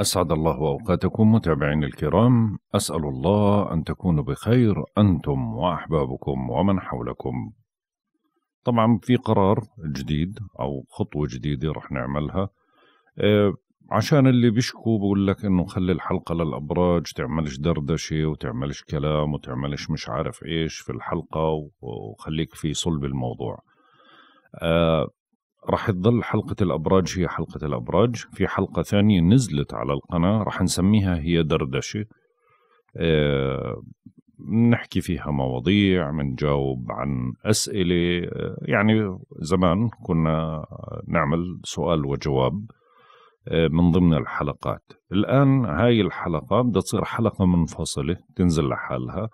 أسعد الله أوقاتكم متابعين الكرام أسأل الله أن تكونوا بخير أنتم وأحبابكم ومن حولكم طبعا في قرار جديد أو خطوة جديدة رح نعملها آه، عشان اللي بيشكوا بقول لك انه خلي الحلقة للأبراج تعملش دردشة وتعملش كلام وتعملش مش عارف ايش في الحلقة وخليك في صلب الموضوع آه، راح تظل حلقة الأبراج هي حلقة الأبراج في حلقة ثانية نزلت على القناة راح نسميها هي دردشة آه، نحكي فيها مواضيع منجاوب عن أسئلة آه، يعني زمان كنا نعمل سؤال وجواب آه، من ضمن الحلقات الآن هاي الحلقة بدها تصير حلقة منفصلة تنزل لحالها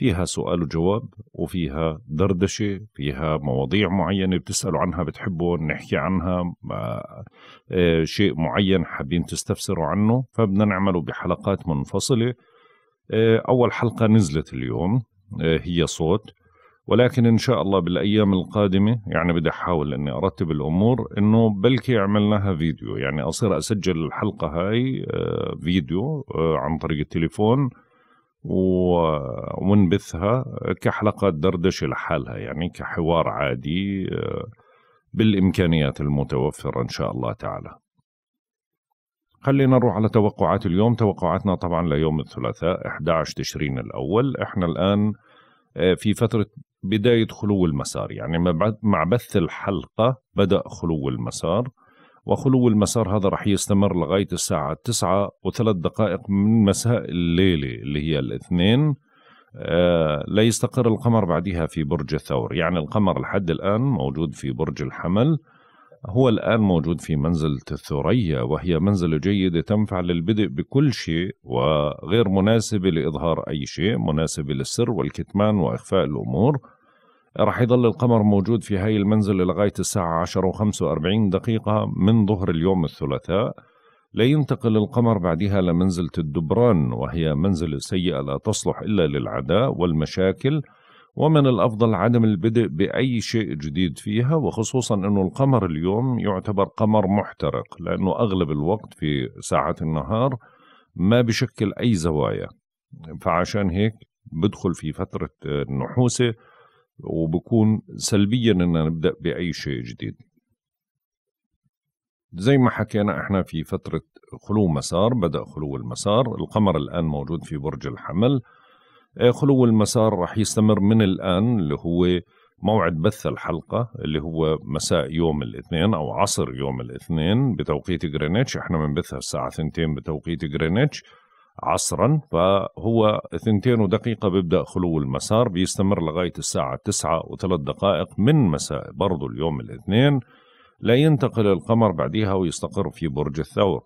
فيها سؤال وجواب وفيها دردشة فيها مواضيع معينة بتسألوا عنها بتحبوا نحكي عنها آه، آه، شيء معين حابين تستفسروا عنه فبدنا نعمله بحلقات منفصلة آه، أول حلقة نزلت اليوم هي صوت ولكن ان شاء الله بالايام القادمه يعني بدي احاول اني ارتب الامور انه بلكي عملناها فيديو يعني اصير اسجل الحلقه هاي فيديو عن طريق التليفون ونبثها كحلقة دردشة لحالها يعني كحوار عادي آه، بالإمكانيات المتوفرة إن شاء الله تعالى خلينا نروح على توقعات اليوم توقعاتنا طبعا ليوم الثلاثاء 11 تشرين الأول إحنا الآن آه، في فترة بداية خلو المسار يعني مع بث الحلقة بدأ خلو المسار وخلو المسار هذا رح يستمر لغاية الساعة 9 وثلاث دقائق من مساء الليلة اللي هي الاثنين آه لا يستقر القمر بعدها في برج الثور يعني القمر لحد الآن موجود في برج الحمل هو الآن موجود في منزلة الثريا وهي منزلة جيدة تنفع للبدء بكل شيء وغير مناسبة لإظهار أي شيء مناسبة للسر والكتمان وإخفاء الأمور راح يظل القمر موجود في هاي المنزلة لغاية الساعة 10 و45 دقيقة من ظهر اليوم الثلاثاء لينتقل القمر بعدها لمنزلة الدبران وهي منزلة سيئة لا تصلح إلا للعداء والمشاكل ومن الأفضل عدم البدء بأي شيء جديد فيها وخصوصا أنه القمر اليوم يعتبر قمر محترق لأنه أغلب الوقت في ساعات النهار ما بشكل أي زوايا فعشان هيك بدخل في فترة النحوسة وبكون سلبيا اننا نبدا باي شيء جديد زي ما حكينا احنا في فترة خلو مسار بدأ خلو المسار القمر الآن موجود في برج الحمل آه، خلو المسار راح يستمر من الآن اللي هو موعد بث الحلقة اللي هو مساء يوم الاثنين أو عصر يوم الاثنين بتوقيت جرينتش احنا بنبثها الساعة 2 بتوقيت جرينتش عصرا فهو ثنتين ودقيقة بيبدأ خلو المسار بيستمر لغاية الساعة تسعة وثلاث دقائق من مساء برضو اليوم الاثنين لا ينتقل القمر بعدها ويستقر في برج الثور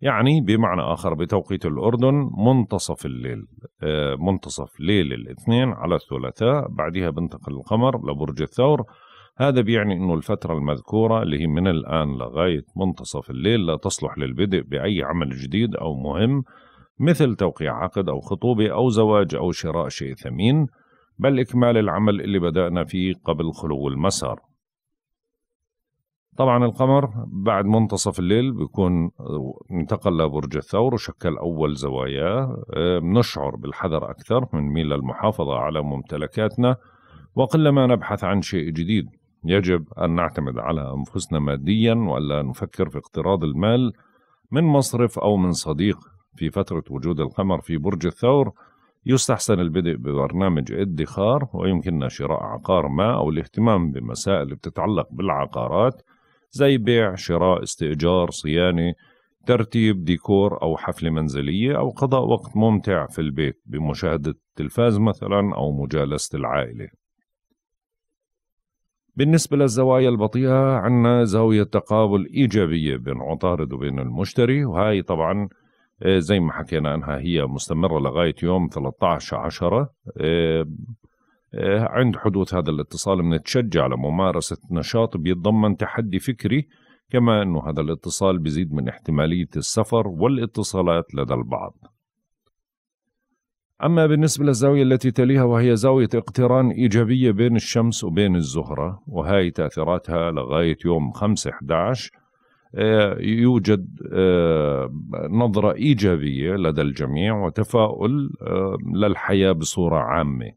يعني بمعنى آخر بتوقيت الأردن منتصف الليل آه، منتصف ليل الاثنين على الثلاثاء بعدها بنتقل القمر لبرج الثور هذا بيعني أنه الفترة المذكورة اللي هي من الآن لغاية منتصف الليل لا تصلح للبدء بأي عمل جديد أو مهم مثل توقيع عقد أو خطوبة أو زواج أو شراء شيء ثمين بل إكمال العمل اللي بدأنا فيه قبل خلو المسار طبعا القمر بعد منتصف الليل بيكون انتقل لبرج الثور وشكل أول زواياه آه، نشعر بالحذر أكثر من ميل المحافظة على ممتلكاتنا وقلما نبحث عن شيء جديد يجب أن نعتمد على أنفسنا ماديا وألا نفكر في اقتراض المال من مصرف أو من صديق في فترة وجود القمر في برج الثور يستحسن البدء ببرنامج ادخار ويمكننا شراء عقار ما أو الاهتمام بمسائل بتتعلق بالعقارات زي بيع شراء استئجار صيانة ترتيب ديكور أو حفلة منزلية أو قضاء وقت ممتع في البيت بمشاهدة التلفاز مثلا أو مجالسة العائلة بالنسبة للزوايا البطيئة عندنا زاوية تقابل إيجابية بين عطارد وبين المشتري وهي طبعا آه، زي ما حكينا انها هي مستمره لغايه يوم 13 10 آه، آه، عند حدوث هذا الاتصال بنتشجع لممارسه نشاط بيتضمن تحدي فكري كما انه هذا الاتصال بيزيد من احتماليه السفر والاتصالات لدى البعض. أما بالنسبة للزاوية التي تليها وهي زاوية اقتران إيجابية بين الشمس وبين الزهرة وهي تأثيراتها لغاية يوم 5 11 آه، يوجد آه، نظرة إيجابية لدى الجميع وتفاؤل آه، للحياة بصورة عامة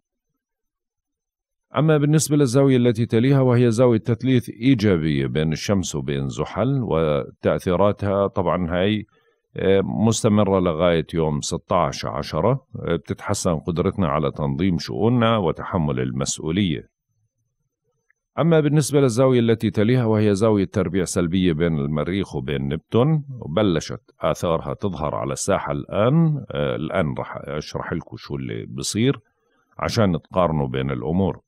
أما بالنسبة للزاوية التي تليها وهي زاوية تثليث إيجابية بين الشمس وبين زحل وتأثيراتها طبعا هي مستمرة لغاية يوم 16 عشرة بتتحسن قدرتنا على تنظيم شؤوننا وتحمل المسؤولية أما بالنسبة للزاوية التي تليها وهي زاوية تربيع سلبية بين المريخ وبين نبتون وبلشت آثارها تظهر على الساحة الآن آه الآن رح أشرح لكم شو اللي بصير عشان تقارنوا بين الأمور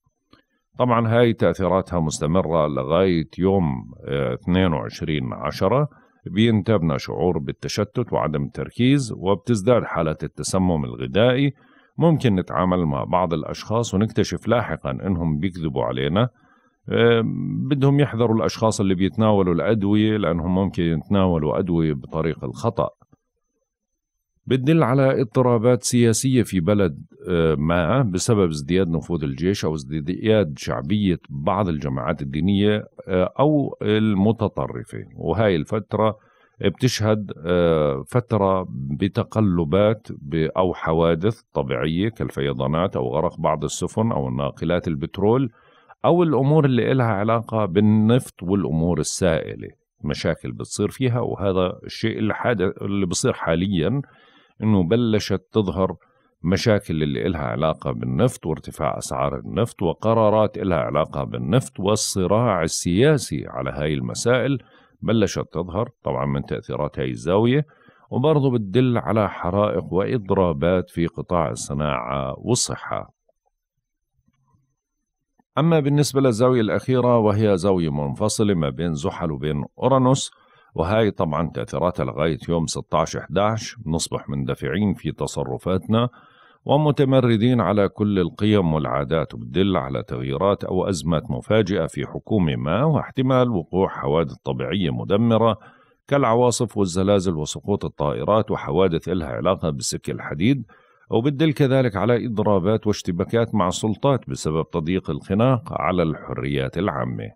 طبعا هاي تأثيراتها مستمرة لغاية يوم آه 22 عشرة بينتبنا شعور بالتشتت وعدم التركيز وبتزداد حالة التسمم الغذائي ممكن نتعامل مع بعض الأشخاص ونكتشف لاحقا أنهم بيكذبوا علينا بدهم يحذروا الأشخاص اللي بيتناولوا الأدوية لأنهم ممكن يتناولوا أدوية بطريق الخطأ بتدل على اضطرابات سياسية في بلد آه، ما بسبب ازدياد نفوذ الجيش أو ازدياد شعبية بعض الجماعات الدينية آه، أو المتطرفة وهاي الفترة بتشهد آه، فترة بتقلبات أو حوادث طبيعية كالفيضانات أو غرق بعض السفن أو الناقلات البترول أو الأمور اللي إلها علاقة بالنفط والأمور السائلة مشاكل بتصير فيها وهذا الشيء اللي, اللي بصير حاليا أنه بلشت تظهر مشاكل اللي إلها علاقة بالنفط وارتفاع أسعار النفط وقرارات إلها علاقة بالنفط والصراع السياسي على هاي المسائل بلشت تظهر طبعا من تأثيرات هاي الزاوية وبرضه بتدل على حرائق وإضرابات في قطاع الصناعة والصحة أما بالنسبة للزاوية الأخيرة وهي زاوية منفصلة ما بين زحل وبين أورانوس وهي طبعا تأثيراتها لغاية يوم 16/11 بنصبح مندفعين في تصرفاتنا ومتمردين على كل القيم والعادات وبتدل على تغييرات أو أزمات مفاجئة في حكومة ما واحتمال وقوع حوادث طبيعية مدمرة كالعواصف والزلازل وسقوط الطائرات وحوادث إلها علاقة بالسكة الحديد وبتدل كذلك على إضرابات واشتباكات مع السلطات بسبب تضييق الخناق على الحريات العامة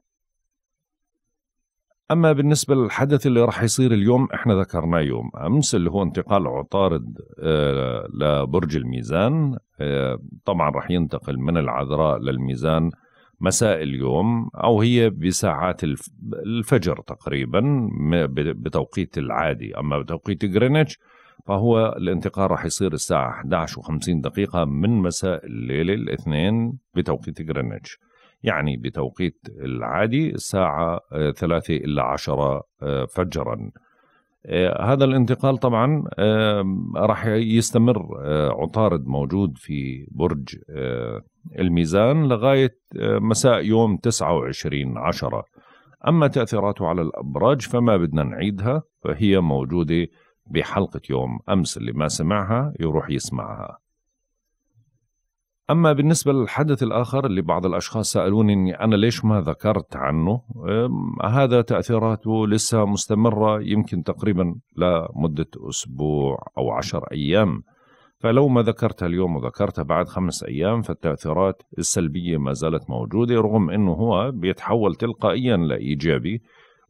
أما بالنسبة للحدث اللي راح يصير اليوم إحنا ذكرناه يوم أمس اللي هو انتقال عطارد آه، لبرج الميزان آه، طبعا راح ينتقل من العذراء للميزان مساء اليوم أو هي بساعات الفجر تقريبا بتوقيت العادي أما بتوقيت غرينتش فهو الانتقال راح يصير الساعة 11 و50 دقيقة من مساء الليل الاثنين بتوقيت جرينتش يعني بتوقيت العادي الساعة 3 إلا 10 فجراً آه، هذا الانتقال طبعا راح يستمر آه، عطارد موجود في برج آه، الميزان لغاية مساء يوم 29 عشرة أما تأثيراته على الأبراج فما بدنا نعيدها فهي موجودة بحلقة يوم أمس اللي ما سمعها يروح يسمعها أما بالنسبة للحدث الآخر اللي بعض الأشخاص سألوني أنا ليش ما ذكرت عنه هذا تأثيراته لسه مستمرة يمكن تقريبا لمدة أسبوع أو عشر أيام فلو ما ذكرتها اليوم وذكرتها بعد خمس أيام فالتأثيرات السلبية ما زالت موجودة رغم أنه هو بيتحول تلقائيا لإيجابي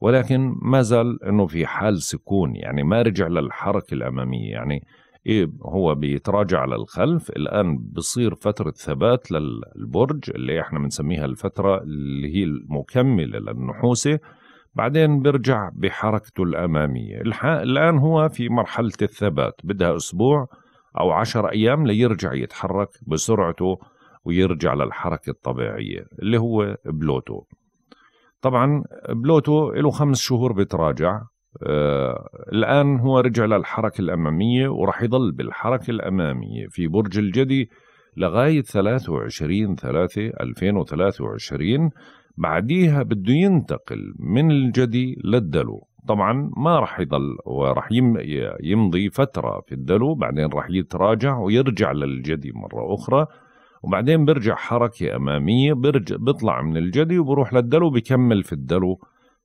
ولكن ما زال انه في حال سكون يعني ما رجع للحركه الاماميه يعني إيه هو بيتراجع للخلف الان بصير فتره ثبات للبرج اللي احنا بنسميها الفتره اللي هي المكمله للنحوسه بعدين بيرجع بحركته الاماميه الان هو في مرحله الثبات بدها اسبوع او عشر ايام ليرجع يتحرك بسرعته ويرجع للحركه الطبيعيه اللي هو بلوتو طبعا بلوتو له خمس شهور بتراجع آه الآن هو رجع للحركة الأمامية وراح يضل بالحركة الأمامية في برج الجدي لغاية 23 3 2023 بعديها بده ينتقل من الجدي للدلو طبعا ما راح يضل وراح يمضي فترة في الدلو بعدين راح يتراجع ويرجع للجدي مرة أخرى وبعدين برجع حركة أمامية برجع بطلع من الجدي وبروح للدلو بكمل في الدلو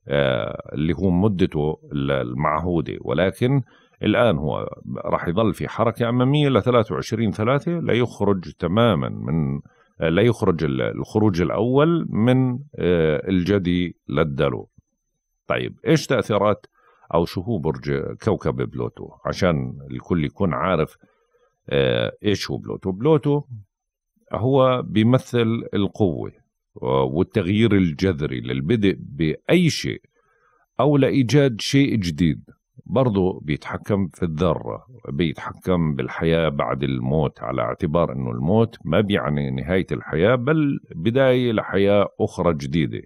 آه، اللي هو مدته المعهودة ولكن الآن هو راح يظل في حركة أمامية ل 23 ثلاثة ليخرج تماما من آه، لا يخرج الخروج الأول من آه، الجدي للدلو طيب إيش تأثيرات أو شو هو برج كوكب بلوتو عشان الكل يكون عارف إيش هو بلوتو بلوتو هو بيمثل القوة والتغيير الجذري للبدء بأي شيء أو لإيجاد شيء جديد برضه بيتحكم في الذرة بيتحكم بالحياة بعد الموت على اعتبار أنه الموت ما بيعني نهاية الحياة بل بداية لحياة أخرى جديدة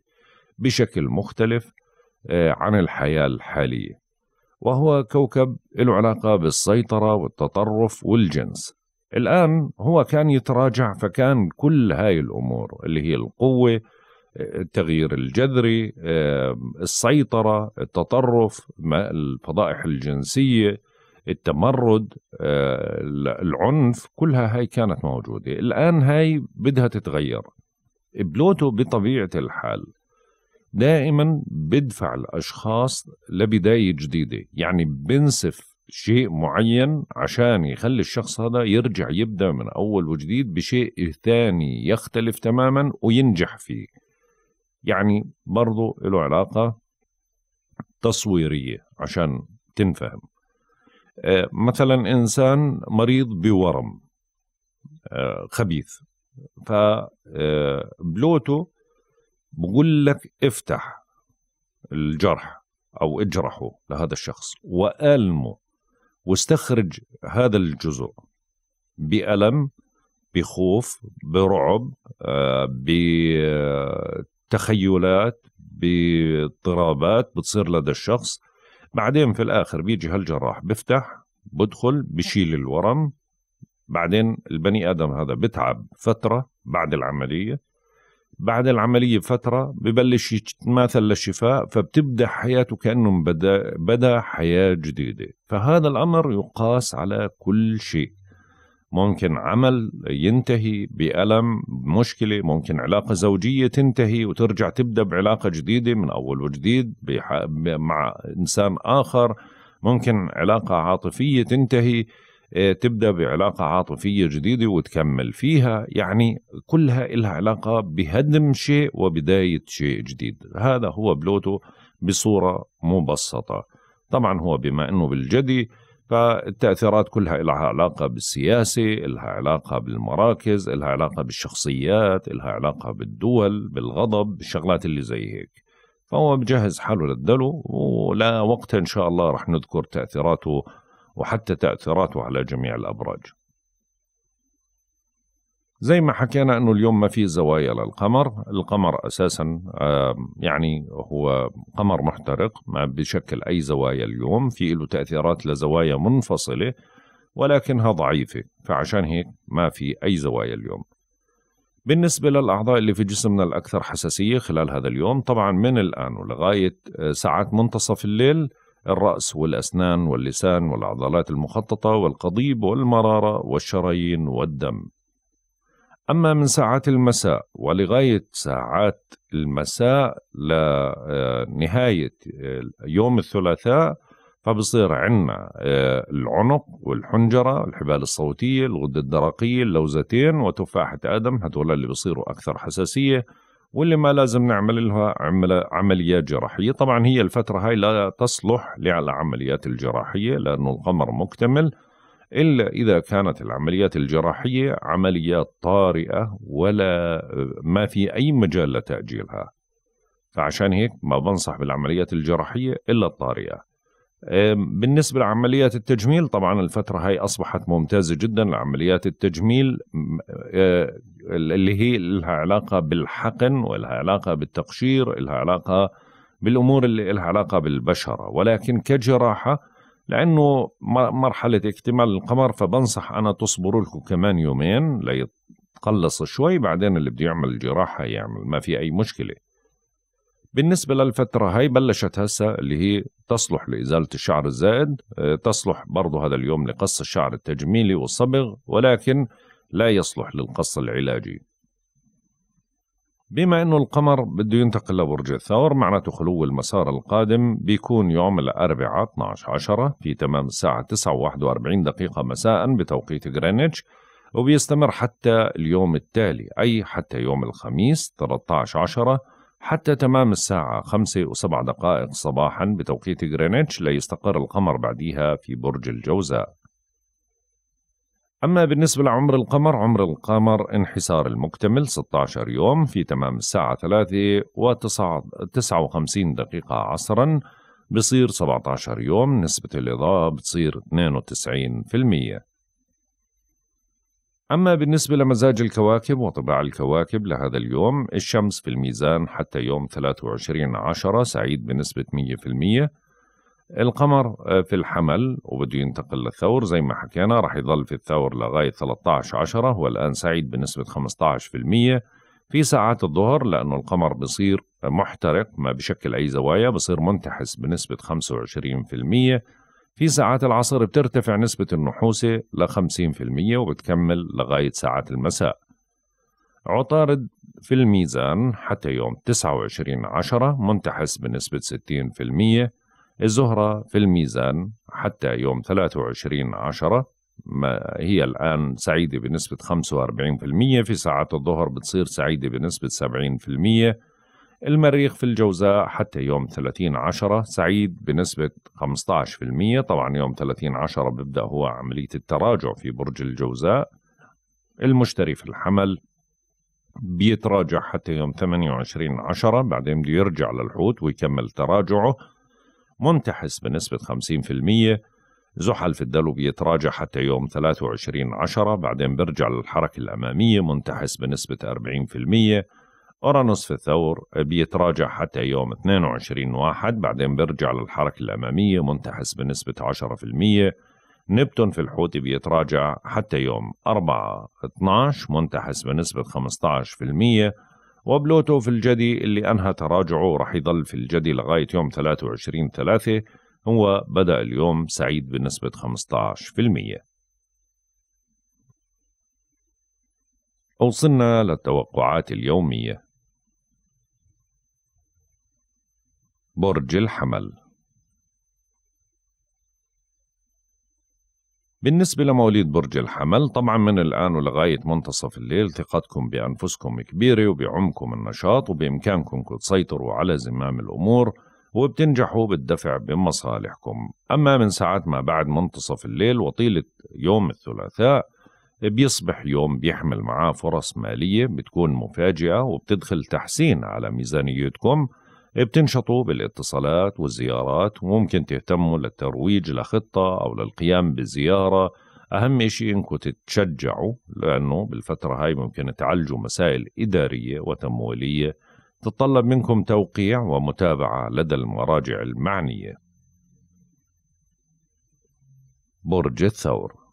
بشكل مختلف آه، عن الحياة الحالية وهو كوكب له علاقة بالسيطرة والتطرف والجنس الآن هو كان يتراجع فكان كل هاي الأمور اللي هي القوة آه، التغيير الجذري آه، السيطرة التطرف الفضائح الجنسية التمرد آه، العنف كلها هاي كانت موجودة الآن هاي بدها تتغير بلوتو بطبيعة الحال دائما بدفع الأشخاص لبداية جديدة يعني بنسف شيء معين عشان يخلي الشخص هذا يرجع يبدا من اول وجديد بشيء ثاني يختلف تماما وينجح فيه يعني برضو له علاقه تصويريه عشان تنفهم آه، مثلا انسان مريض بورم آه، خبيث فبلوتو آه، بقول لك افتح الجرح او اجرحه لهذا الشخص والمه واستخرج هذا الجزء بألم بخوف برعب آه، بتخيلات باضطرابات بتصير لدى الشخص بعدين في الآخر بيجي هالجراح بفتح بدخل بشيل الورم بعدين البني آدم هذا بتعب فترة بعد العملية بعد العملية بفترة ببلش يتماثل للشفاء فبتبدأ حياته كأنه بدأ, بدأ حياة جديدة فهذا الأمر يقاس على كل شيء ممكن عمل ينتهي بألم مشكلة ممكن علاقة زوجية تنتهي وترجع تبدأ بعلاقة جديدة من أول وجديد مع إنسان آخر ممكن علاقة عاطفية تنتهي آه، تبدا بعلاقه عاطفيه جديده وتكمل فيها يعني كلها لها علاقه بهدم شيء وبدايه شيء جديد هذا هو بلوتو بصوره مبسطه طبعا هو بما انه بالجدي فالتأثيرات كلها لها علاقة بالسياسة لها علاقة بالمراكز لها علاقة بالشخصيات لها علاقة بالدول بالغضب بالشغلات اللي زي هيك فهو بجهز حاله للدلو ولا وقت إن شاء الله رح نذكر تأثيراته وحتى تأثيراته على جميع الأبراج زي ما حكينا أنه اليوم ما في زوايا للقمر القمر أساسا يعني هو قمر محترق ما بشكل أي زوايا اليوم في له تأثيرات لزوايا منفصلة ولكنها ضعيفة فعشان هيك ما في أي زوايا اليوم بالنسبة للأعضاء اللي في جسمنا الأكثر حساسية خلال هذا اليوم طبعا من الآن ولغاية آه، ساعات منتصف الليل الرأس والأسنان واللسان والعضلات المخططة والقضيب والمرارة والشرايين والدم أما من ساعات المساء ولغاية ساعات المساء لنهاية آه، آه، يوم الثلاثاء فبصير عندنا آه، العنق والحنجرة الحبال الصوتية الغدة الدرقية اللوزتين وتفاحة آدم هذول اللي بصيروا أكثر حساسية واللي ما لازم نعمل لها عمليات جراحية طبعا هي الفترة هاي لا تصلح للعمليات الجراحية لأنه القمر مكتمل إلا إذا كانت العمليات الجراحية عمليات طارئة ولا ما في أي مجال لتأجيلها فعشان هيك ما بنصح بالعمليات الجراحية إلا الطارئة بالنسبة لعمليات التجميل طبعا الفترة هاي أصبحت ممتازة جدا لعمليات التجميل آه، اللي هي لها علاقة بالحقن ولها علاقة بالتقشير لها علاقة بالأمور اللي لها علاقة بالبشرة ولكن كجراحة لأنه مرحلة اكتمال القمر فبنصح أنا تصبروا لكم كمان يومين ليتقلص شوي بعدين اللي بده يعمل الجراحة يعمل ما في أي مشكلة بالنسبة للفترة هاي بلشت هسا اللي هي تصلح لإزالة الشعر الزائد آه، تصلح برضه هذا اليوم لقص الشعر التجميلي والصبغ ولكن لا يصلح للقص العلاجي بما أنه القمر بده ينتقل لبرج الثور معناته خلو المسار القادم بيكون يوم الأربعاء 12 عشرة في تمام الساعة 9 41 دقيقة مساء بتوقيت غرينتش وبيستمر حتى اليوم التالي أي حتى يوم الخميس 13 عشرة حتى تمام الساعة خمسة وسبع دقائق صباحا بتوقيت غرينتش ليستقر القمر بعديها في برج الجوزاء أما بالنسبة لعمر القمر عمر القمر انحسار المكتمل 16 يوم في تمام الساعة ثلاثة و وخمسين دقيقة عصرا بصير 17 يوم نسبة الإضاءة بتصير 92% أما بالنسبة لمزاج الكواكب وطباع الكواكب لهذا اليوم الشمس في الميزان حتى يوم 23 عشرة سعيد بنسبة 100% القمر آه، في الحمل وبده ينتقل للثور زي ما حكينا رح يضل في الثور لغاية 13 عشرة هو الآن سعيد بنسبة 15% في ساعات الظهر لأنه القمر بصير محترق ما بشكل أي زوايا بصير منتحس بنسبة 25% في ساعات العصر بترتفع نسبة النحوسة ل 50% وبتكمل لغاية ساعات المساء عطارد في الميزان حتى يوم 29 عشرة منتحس بنسبة 60% الزهرة في الميزان حتى يوم 23 عشرة ما هي الآن سعيدة بنسبة 45% في ساعات الظهر بتصير سعيدة بنسبة 70% المريخ في الجوزاء حتى يوم 30 عشرة سعيد بنسبة 15% طبعا يوم 30 عشرة بيبدأ هو عملية التراجع في برج الجوزاء المشتري في الحمل بيتراجع حتى يوم 28 عشرة بعدين بده يرجع للحوت ويكمل تراجعه منتحس بنسبة 50% زحل في الدلو بيتراجع حتى يوم 23 عشرة بعدين بيرجع للحركة الأمامية منتحس بنسبة 40% أورانوس في الثور بيتراجع حتى يوم 22 واحد بعدين بيرجع للحركة الأمامية منتحس بنسبة 10% نبتون في الحوت بيتراجع حتى يوم 4 12 منتحس بنسبة 15% وبلوتو في الجدي اللي أنهى تراجعه رح يضل في الجدي لغاية يوم 23 3 هو بدأ اليوم سعيد بنسبة 15% وصلنا للتوقعات اليومية برج الحمل بالنسبة لمواليد برج الحمل طبعا من الآن ولغاية منتصف الليل ثقتكم بأنفسكم كبيرة وبعمكم النشاط وبإمكانكم تسيطروا على زمام الأمور وبتنجحوا بالدفع بمصالحكم أما من ساعات ما بعد منتصف الليل وطيلة يوم الثلاثاء بيصبح يوم بيحمل معاه فرص مالية بتكون مفاجئة وبتدخل تحسين على ميزانيتكم بتنشطوا بالاتصالات والزيارات وممكن تهتموا للترويج لخطة أو للقيام بزيارة أهم شيء إنكم تتشجعوا لأنه بالفترة هاي ممكن تعالجوا مسائل إدارية وتمويلية تتطلب منكم توقيع ومتابعة لدى المراجع المعنية برج الثور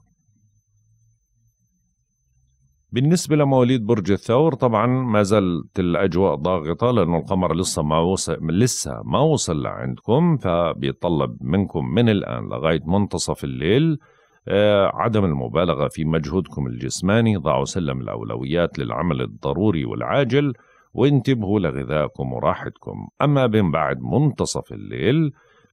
بالنسبة لمواليد برج الثور طبعا ما زالت الأجواء ضاغطة لأنه القمر لسه ما وصل لسه ما وصل لعندكم فبيطلب منكم من الآن لغاية منتصف الليل آه، عدم المبالغة في مجهودكم الجسماني ضعوا سلم الأولويات للعمل الضروري والعاجل وانتبهوا لغذائكم وراحتكم أما من بعد منتصف الليل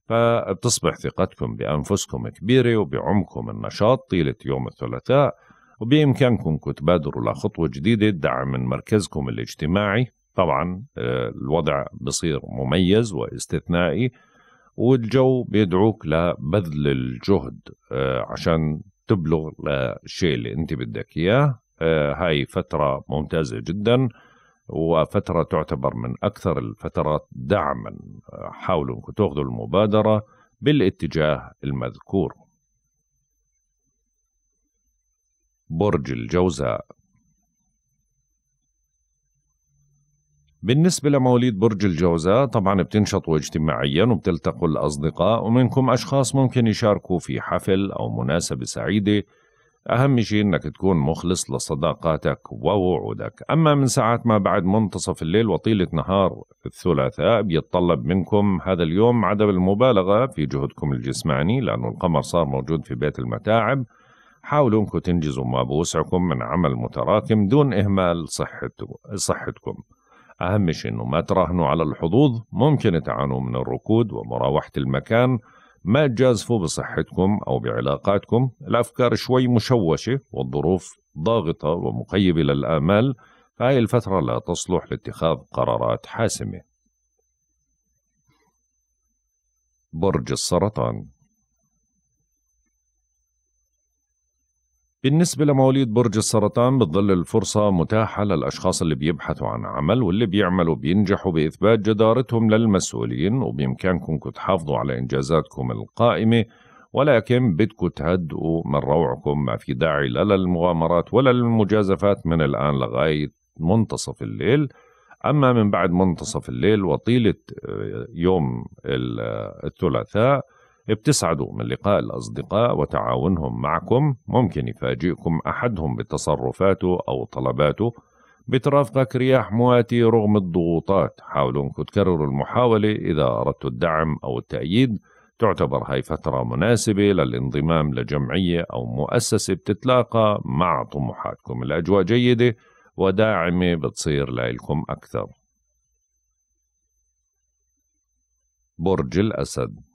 فبتصبح ثقتكم بأنفسكم كبيرة وبعمكم النشاط طيلة يوم الثلاثاء وبإمكانكم تبادروا لخطوة جديدة دعم من مركزكم الاجتماعي طبعا آه، الوضع بصير مميز واستثنائي والجو بيدعوك لبذل الجهد آه، عشان تبلغ الشيء اللي انت بدك اياه آه، هاي فترة ممتازة جدا وفترة تعتبر من أكثر الفترات دعما حاولوا أنكم تاخذوا المبادرة بالاتجاه المذكور برج الجوزاء بالنسبة لمواليد برج الجوزاء طبعا بتنشطوا اجتماعيا وبتلتقوا الأصدقاء ومنكم أشخاص ممكن يشاركوا في حفل أو مناسبة سعيدة أهم شيء إنك تكون مخلص لصداقاتك ووعودك أما من ساعات ما بعد منتصف الليل وطيلة نهار الثلاثاء بيتطلب منكم هذا اليوم عدم المبالغة في جهدكم الجسماني لأنه القمر صار موجود في بيت المتاعب حاولوا انكم تنجزوا ما بوسعكم من عمل متراكم دون اهمال صحتكم اهم شيء انه ما تراهنوا على الحظوظ ممكن تعانوا من الركود ومراوحه المكان ما تجازفوا بصحتكم او بعلاقاتكم الافكار شوي مشوشه والظروف ضاغطه ومقيبه للامال فهي الفتره لا تصلح لاتخاذ قرارات حاسمه برج السرطان بالنسبة لمواليد برج السرطان بتظل الفرصة متاحة للأشخاص اللي بيبحثوا عن عمل واللي بيعملوا بينجحوا بإثبات جدارتهم للمسؤولين وبإمكانكم تحافظوا على إنجازاتكم القائمة ولكن بدكم تهدئوا من روعكم ما في داعي لا للمغامرات ولا للمجازفات من الآن لغاية منتصف الليل أما من بعد منتصف الليل وطيلة آه، يوم آه، الثلاثاء بتسعدوا من لقاء الأصدقاء وتعاونهم معكم ممكن يفاجئكم أحدهم بتصرفاته أو طلباته بترافقك رياح مواتي رغم الضغوطات حاولوا أنكم تكرروا المحاولة إذا أردتوا الدعم أو التأييد تعتبر هاي فترة مناسبة للانضمام لجمعية أو مؤسسة بتتلاقى مع طموحاتكم الأجواء جيدة وداعمة بتصير لإلكم أكثر برج الأسد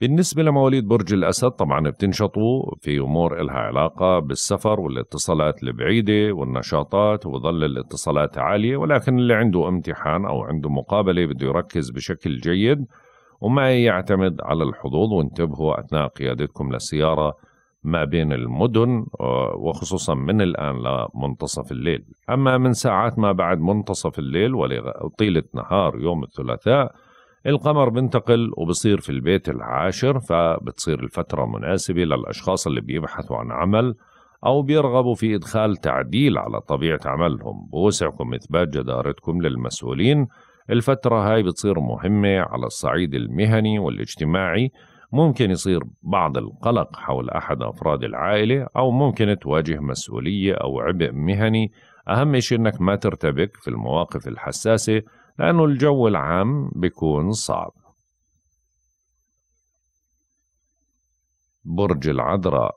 بالنسبة لمواليد برج الأسد طبعا بتنشطوا في أمور إلها علاقة بالسفر والاتصالات البعيدة والنشاطات وظل الاتصالات عالية ولكن اللي عنده امتحان أو عنده مقابلة بده يركز بشكل جيد وما يعتمد على الحظوظ وانتبهوا أثناء قيادتكم للسيارة ما بين المدن آه، وخصوصا من الآن لمنتصف الليل أما من ساعات ما بعد منتصف الليل ولطيلة نهار يوم الثلاثاء القمر بنتقل وبصير في البيت العاشر فبتصير الفترة مناسبة للأشخاص اللي بيبحثوا عن عمل أو بيرغبوا في إدخال تعديل على طبيعة عملهم بوسعكم إثبات جدارتكم للمسؤولين الفترة هاي بتصير مهمة على الصعيد المهني والاجتماعي ممكن يصير بعض القلق حول أحد أفراد العائلة أو ممكن تواجه مسؤولية أو عبء مهني أهم شيء أنك ما ترتبك في المواقف الحساسة لأنه الجو العام بيكون صعب برج العذراء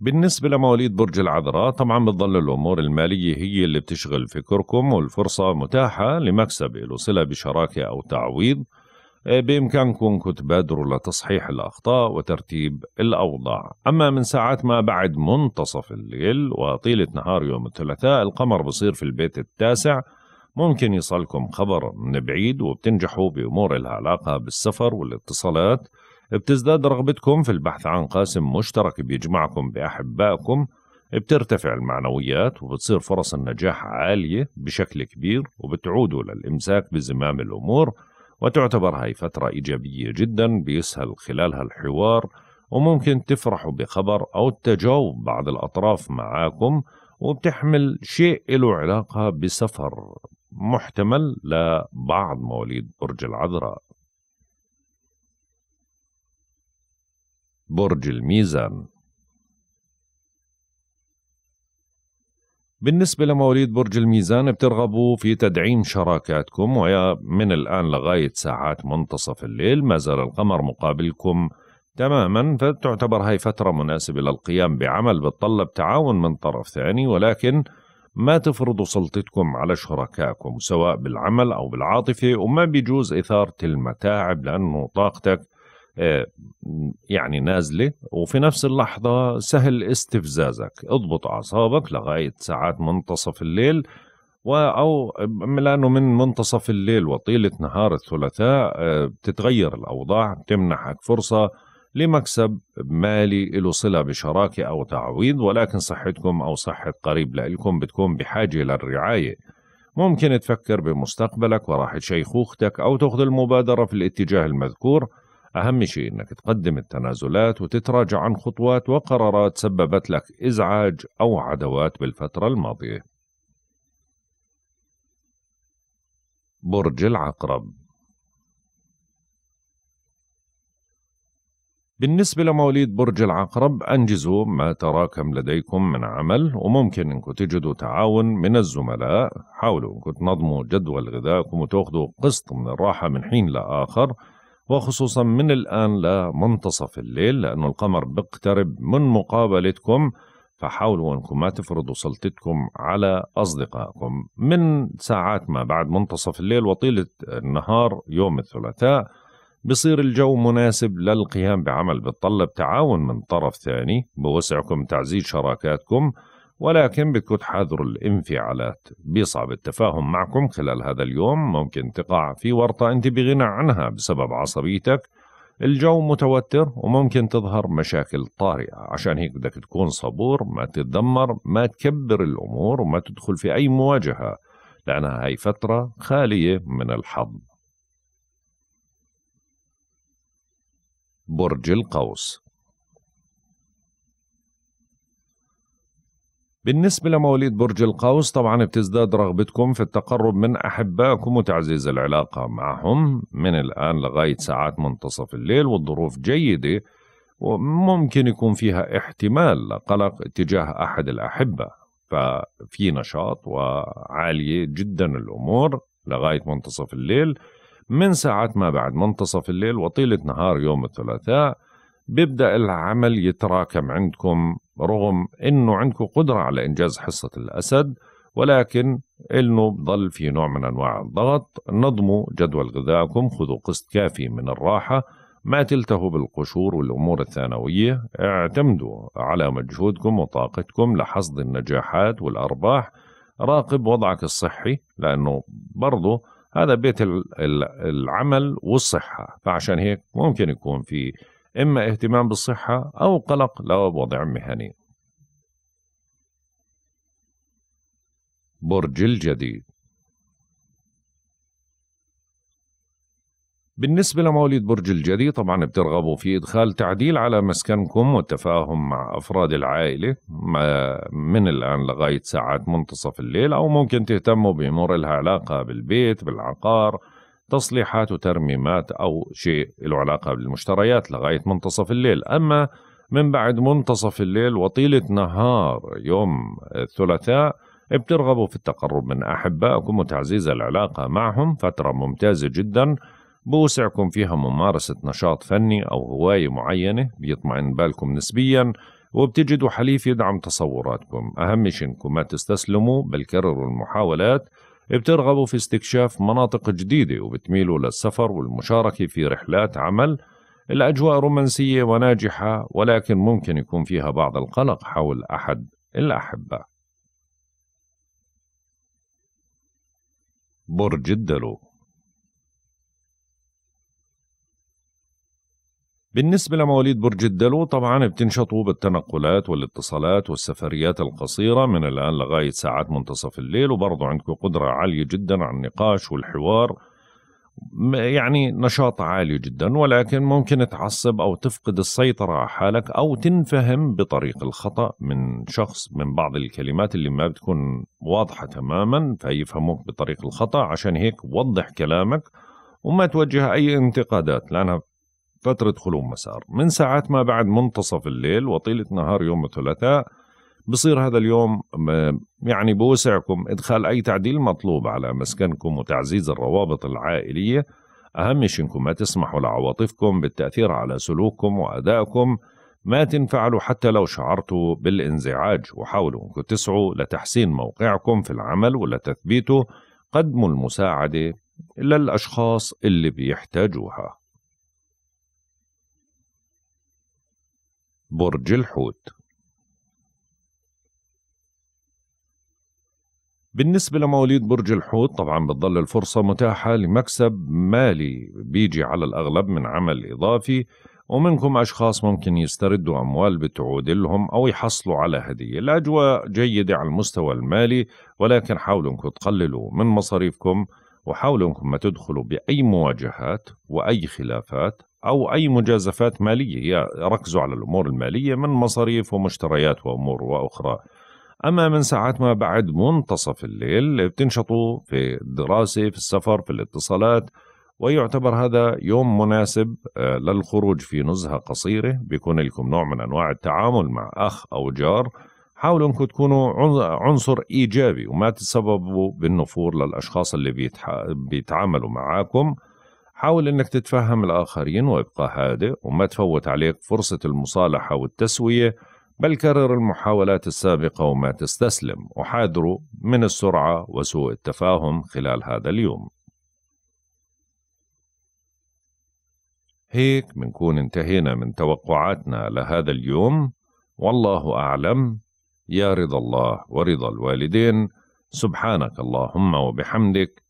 بالنسبة لمواليد برج العذراء طبعا بتظل الأمور المالية هي اللي بتشغل فكركم والفرصة متاحة لمكسب له صلة بشراكة أو تعويض إيه، بإمكانكم كتبة لتصحيح الأخطاء وترتيب الأوضاع أما من ساعات ما بعد منتصف الليل وطيلة نهار يوم الثلاثاء القمر بصير في البيت التاسع ممكن يصلكم خبر من بعيد وبتنجحوا بأمور العلاقة علاقة بالسفر والاتصالات بتزداد رغبتكم في البحث عن قاسم مشترك بيجمعكم بأحبائكم بترتفع المعنويات وبتصير فرص النجاح عالية بشكل كبير وبتعودوا للإمساك بزمام الأمور وتعتبر هاي فترة إيجابية جدا بيسهل خلالها الحوار وممكن تفرحوا بخبر أو تجاوب بعض الأطراف معاكم وبتحمل شيء له علاقة بسفر محتمل لبعض مواليد برج العذراء برج الميزان بالنسبة لمواليد برج الميزان بترغبوا في تدعيم شراكاتكم من الآن لغاية ساعات منتصف الليل ما زال القمر مقابلكم تماما فتعتبر هاي فترة مناسبة للقيام بعمل بتطلب تعاون من طرف ثاني ولكن ما تفرضوا سلطتكم على شركائكم سواء بالعمل أو بالعاطفة وما بيجوز إثارة المتاعب لأنه طاقتك آه، يعني نازله وفي نفس اللحظه سهل استفزازك اضبط اعصابك لغايه ساعات منتصف الليل او لانه من منتصف الليل وطيله نهار الثلاثاء آه، بتتغير الاوضاع بتمنحك فرصه لمكسب مالي له صلة بشراكة أو تعويض ولكن صحتكم أو صحة قريب لإلكم بتكون بحاجة للرعاية ممكن تفكر بمستقبلك وراحة شيخوختك أو تأخذ المبادرة في الاتجاه المذكور أهم شيء أنك تقدم التنازلات وتتراجع عن خطوات وقرارات سببت لك إزعاج أو عدوات بالفترة الماضية برج العقرب بالنسبة لمواليد برج العقرب أنجزوا ما تراكم لديكم من عمل وممكن أنكم تجدوا تعاون من الزملاء حاولوا أنكم تنظموا جدول غذائكم وتأخذوا قسط من الراحة من حين لآخر وخصوصا من الآن لمنتصف الليل لأنه القمر بيقترب من مقابلتكم فحاولوا أنكم ما تفرضوا سلطتكم على أصدقائكم من ساعات ما بعد منتصف الليل وطيلة النهار يوم الثلاثاء بصير الجو مناسب للقيام بعمل بتطلب تعاون من طرف ثاني بوسعكم تعزيز شراكاتكم ولكن بدكم تحاذروا الانفعالات بيصعب التفاهم معكم خلال هذا اليوم ممكن تقع في ورطة أنت بغنى عنها بسبب عصبيتك الجو متوتر وممكن تظهر مشاكل طارئة عشان هيك بدك تكون صبور ما تتذمر ما تكبر الأمور وما تدخل في أي مواجهة لأنها هي فترة خالية من الحظ برج القوس بالنسبة لمواليد برج القوس طبعا بتزداد رغبتكم في التقرب من أحبائكم وتعزيز العلاقة معهم من الآن لغاية ساعات منتصف الليل والظروف جيدة وممكن يكون فيها احتمال لقلق اتجاه أحد الأحبة ففي نشاط وعالية جدا الأمور لغاية منتصف الليل من ساعات ما بعد منتصف الليل وطيلة نهار يوم الثلاثاء بيبدا العمل يتراكم عندكم رغم انه عندكم قدره على انجاز حصه الاسد ولكن انه بضل في نوع من انواع الضغط نظموا جدول غذائكم خذوا قسط كافي من الراحه ما تلتهوا بالقشور والامور الثانويه اعتمدوا على مجهودكم وطاقتكم لحصد النجاحات والارباح راقب وضعك الصحي لانه برضه هذا بيت العمل والصحه فعشان هيك ممكن يكون في إما اهتمام بالصحة أو قلق لو بوضع مهني برج الجديد بالنسبة لمواليد برج الجدي طبعا بترغبوا في إدخال تعديل على مسكنكم والتفاهم مع أفراد العائلة من الآن لغاية ساعات منتصف الليل أو ممكن تهتموا بأمور علاقة بالبيت بالعقار تصليحات وترميمات أو شيء له علاقة بالمشتريات لغاية منتصف الليل أما من بعد منتصف الليل وطيلة نهار يوم الثلاثاء بترغبوا في التقرب من أحبائكم وتعزيز العلاقة معهم فترة ممتازة جدا بوسعكم فيها ممارسة نشاط فني أو هواية معينة بيطمئن بالكم نسبيا وبتجدوا حليف يدعم تصوراتكم أهم شيء إنكم ما تستسلموا بل كرروا المحاولات بترغبوا في استكشاف مناطق جديدة وبتميلوا للسفر والمشاركة في رحلات عمل الأجواء رومانسية وناجحة ولكن ممكن يكون فيها بعض القلق حول أحد الأحبة برج الدلو بالنسبة لمواليد برج الدلو طبعا بتنشطوا بالتنقلات والاتصالات والسفريات القصيرة من الآن لغاية ساعات منتصف الليل وبرضو عندكم قدرة عالية جدا على النقاش والحوار يعني نشاط عالي جدا ولكن ممكن تعصب أو تفقد السيطرة على حالك أو تنفهم بطريق الخطأ من شخص من بعض الكلمات اللي ما بتكون واضحة تماما فيفهموك بطريق الخطأ عشان هيك وضح كلامك وما توجه أي انتقادات لأنها فترة خلو مسار من ساعات ما بعد منتصف الليل وطيلة نهار يوم الثلاثاء بصير هذا اليوم يعني بوسعكم إدخال أي تعديل مطلوب على مسكنكم وتعزيز الروابط العائلية أهم شيء إنكم ما تسمحوا لعواطفكم بالتأثير على سلوككم وأدائكم ما تنفعلوا حتى لو شعرتوا بالانزعاج وحاولوا انكم تسعوا لتحسين موقعكم في العمل ولتثبيته قدموا المساعدة للأشخاص اللي بيحتاجوها برج الحوت بالنسبة لمواليد برج الحوت طبعا بتضل الفرصة متاحة لمكسب مالي بيجي على الأغلب من عمل إضافي ومنكم أشخاص ممكن يستردوا أموال بتعود لهم أو يحصلوا على هدية الأجواء جيدة على المستوى المالي ولكن حاولوا أنكم تقللوا من مصاريفكم وحاولوا أنكم ما تدخلوا بأي مواجهات وأي خلافات أو أي مجازفات مالية ركزوا على الأمور المالية من مصاريف ومشتريات وأمور وأخرى أما من ساعات ما بعد منتصف الليل بتنشطوا في الدراسة في السفر في الاتصالات ويعتبر هذا يوم مناسب آه، للخروج في نزهة قصيرة بيكون لكم نوع من أنواع التعامل مع أخ أو جار حاولوا انكم تكونوا عنصر ايجابي وما تتسببوا بالنفور للاشخاص اللي بيتعاملوا معاكم حاول أنك تتفهم الآخرين وابقى هادئ وما تفوت عليك فرصة المصالحة والتسوية بل كرر المحاولات السابقة وما تستسلم وحاذروا من السرعة وسوء التفاهم خلال هذا اليوم هيك بنكون انتهينا من توقعاتنا لهذا اليوم والله أعلم يا رضا الله ورضا الوالدين سبحانك اللهم وبحمدك